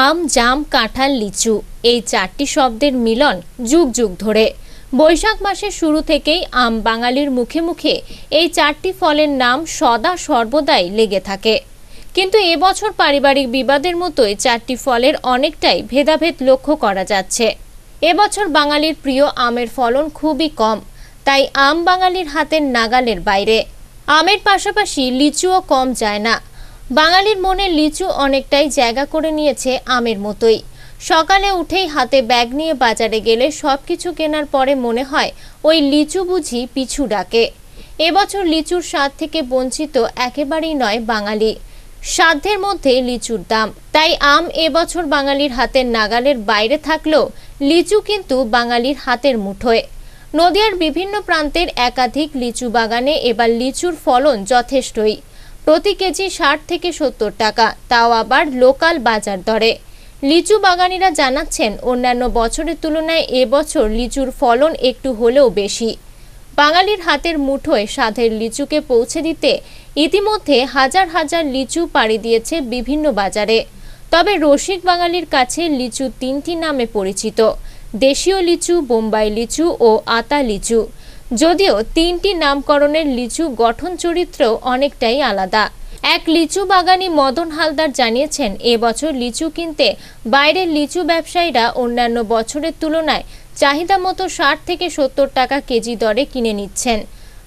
আম জাম কাঁঠাল লিচু এই চারটি শব্দের মিলন যুগ যুগ ধরে বৈশাখ মাসের শুরু থেকেই আম বাঙালির মুখে মুখে এই চারটি ফলের নাম সদা সর্বদাই লেগে থাকে কিন্তু এবছর পারিবারিক বিবাদের মতোই চারটি ফলের অনেকটাই ভেদাভেদ লক্ষ্য করা যাচ্ছে এবছর বাঙালির প্রিয় আমের ফলন খুবই কম তাই আম বাঙালির হাতের নাগালের বাইরে আমের পাশাপাশি লিচুও কম যায় না বাঙালির মনে লিচু অনেকটাই জায়গা করে নিয়েছে আমের মতোই সকালে উঠেই হাতে ব্যাগ নিয়ে বাজারে গেলে সব কিছু কেনার পরে মনে হয় ওই লিচু বুঝি পিছু ডাকে এবছর লিচুর স্বাদ থেকে বঞ্চিত একেবারেই নয় বাঙালি সাধ্যের মধ্যে লিচুর দাম তাই আম এবছর বাঙালির হাতের নাগালের বাইরে থাকলেও লিচু কিন্তু বাঙালির হাতের মুঠোয় নদিয়ার বিভিন্ন প্রান্তের একাধিক লিচু বাগানে এবার লিচুর ফলন যথেষ্টই প্রতি কেজি ষাট থেকে সত্তর টাকা তাও আবার লোকাল বাজার দরে লিচু বাগানিরা জানাচ্ছেন অন্যান্য বছরের তুলনায় এবছর লিচুর ফলন একটু হলেও বেশি বাঙালির হাতের মুঠোয় সাধের লিচুকে পৌঁছে দিতে ইতিমধ্যে হাজার হাজার লিচু পাড়ি দিয়েছে বিভিন্ন বাজারে তবে রসিক বাঙালির কাছে লিচু তিনটি নামে পরিচিত দেশীয় লিচু বোম্বাই লিচু ও আতা লিচু যদিও তিনটি নামকরণের লিচু গঠন চরিত্র অনেকটাই আলাদা এক লিচু বাগানি মদন হালদার জানিয়েছেন এবছর লিচু কিনতে বাইরের লিচু ব্যবসায়ীরা অন্যান্য বছরের তুলনায় চাহিদা মতো ষাট থেকে সত্তর টাকা কেজি দরে কিনে নিচ্ছেন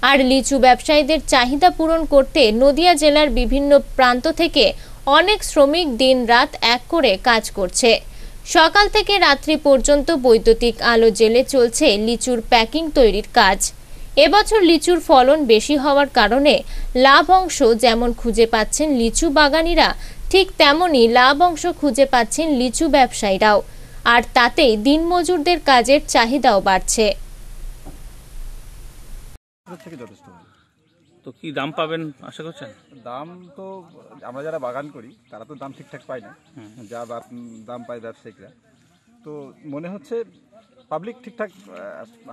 আর লিচু ব্যবসায়ীদের চাহিদা পূরণ করতে নদিয়া জেলার বিভিন্ন প্রান্ত থেকে অনেক শ্রমিক দিন রাত এক করে কাজ করছে সকাল থেকে রাত্রি পর্যন্ত বৈদ্যুতিক আলো জেলে চলছে লিচুর প্যাকিং তৈরির কাজ এবছর লিচুর ফলন বেশি হওয়ার কারণে লাভ অংশ যেমন খুঁজে পাচ্ছেন লিচু বাগানিরা ঠিক তেমনই লাভ অংশ খুঁজে পাচ্ছেন লিচু ব্যবসায়ীরাও আর তাতেই দিনমজুরদের কাজের চাহিদাও বাড়ছে তো কি দাম পাবেন আশা করছেন দাম তো আমরা যারা বাগান করি তারা তো দাম ঠিকঠাক পায় না যা দাম পায় ব্যবসায়িকরা তো মনে হচ্ছে পাবলিক ঠিকঠাক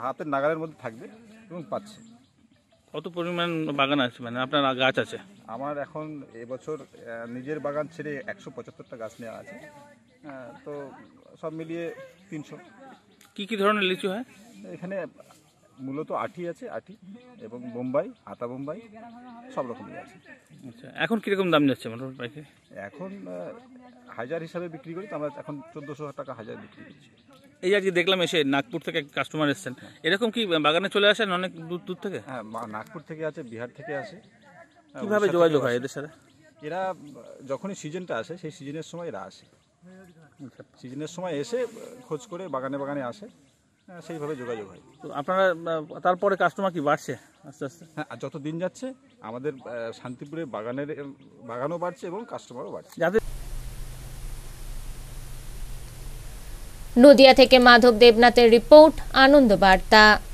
হাতের নাগালের মধ্যে থাকবে এবং পাচ্ছে কত পরিমাণ বাগান আছে মানে আপনার গাছ আছে আমার এখন এবছর নিজের বাগান ছেড়ে একশো পঁচাত্তরটা গাছ নেওয়া আছে তো সব মিলিয়ে তিনশো কী কী ধরনের লিচু হয় এখানে মূলত আটি আছে আটি এবং বোম্বাই আতা বোম্বাই সব রকমই আছে আচ্ছা এখন কীরকম দাম যাচ্ছে মোটামুটি পাইকারি এখন হাজার হিসাবে বিক্রি করি তো আমরা এখন চোদ্দোশো টাকা হাজার বিক্রি করছি এই কি দেখলাম এসে নাগপুর থেকে কাস্টমার এসছেন হ্যাঁ। এরকম কি বাগানে চলে আসেন অনেক দূর দূর থেকে হ্যাঁ নাগপুর থেকে আছে বিহার থেকে আসে হ্যাঁ, কীভাবে যোগাযোগ হয় এদের সাথে এরা যখনই সিজনটা আসে সেই সিজনের সময় এরা আসে আচ্ছা। সিজনের সময় এসে খোঁজ করে বাগানে বাগানে আসে হ্যাঁ, সেইভাবে যোগাযোগ হয় তো আপনারা তারপরে কাস্টমার কি বাড়ছে আস্তে আস্তে হ্যাঁ যত দিন যাচ্ছে আমাদের শান্তিপুরে বাগানের বাগানও বাড়ছে এবং কাস্টমারও বাড়ছে যাদের নদিয়া থেকে মাধব দেবনাথের রিপোর্ট আনন্দ বার্তা